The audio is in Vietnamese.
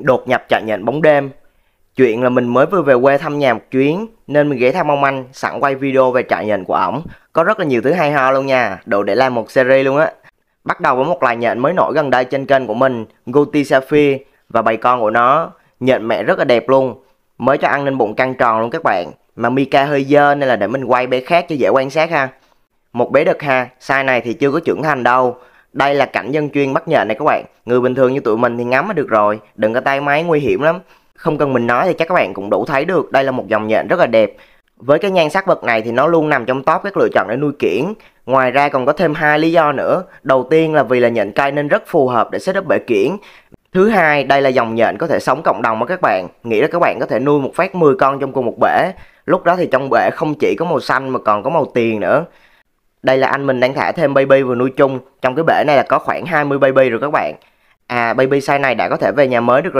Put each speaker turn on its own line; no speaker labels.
đột nhập trại nhện bóng đêm. Chuyện là mình mới vừa về quê thăm nhà một chuyến nên mình ghé thăm ông anh sẵn quay video về trại nhện của ổng. Có rất là nhiều thứ hay ho luôn nha, đủ để làm một series luôn á. Bắt đầu với một loài nhện mới nổi gần đây trên kênh của mình, Guti Safi và bầy con của nó. Nhện mẹ rất là đẹp luôn, mới cho ăn nên bụng căng tròn luôn các bạn. Mà Mika hơi dơ nên là để mình quay bé khác cho dễ quan sát ha. Một bé đực ha, size này thì chưa có trưởng thành đâu, đây là cảnh dân chuyên bắt nhện này các bạn Người bình thường như tụi mình thì ngắm được rồi Đừng có tay máy nguy hiểm lắm Không cần mình nói thì chắc các bạn cũng đủ thấy được Đây là một dòng nhện rất là đẹp với cái nhan sắc vật này thì nó luôn nằm trong top các lựa chọn để nuôi kiển. Ngoài ra còn có thêm hai lý do nữa. Đầu tiên là vì là nhện cây nên rất phù hợp để setup bể kiển. Thứ hai, đây là dòng nhện có thể sống cộng đồng mà các bạn. nghĩ là các bạn có thể nuôi một phát 10 con trong cùng một bể. Lúc đó thì trong bể không chỉ có màu xanh mà còn có màu tiền nữa. Đây là anh mình đang thả thêm baby vừa nuôi chung Trong cái bể này là có khoảng 20 baby rồi các bạn À baby size này đã có thể về nhà mới được rồi.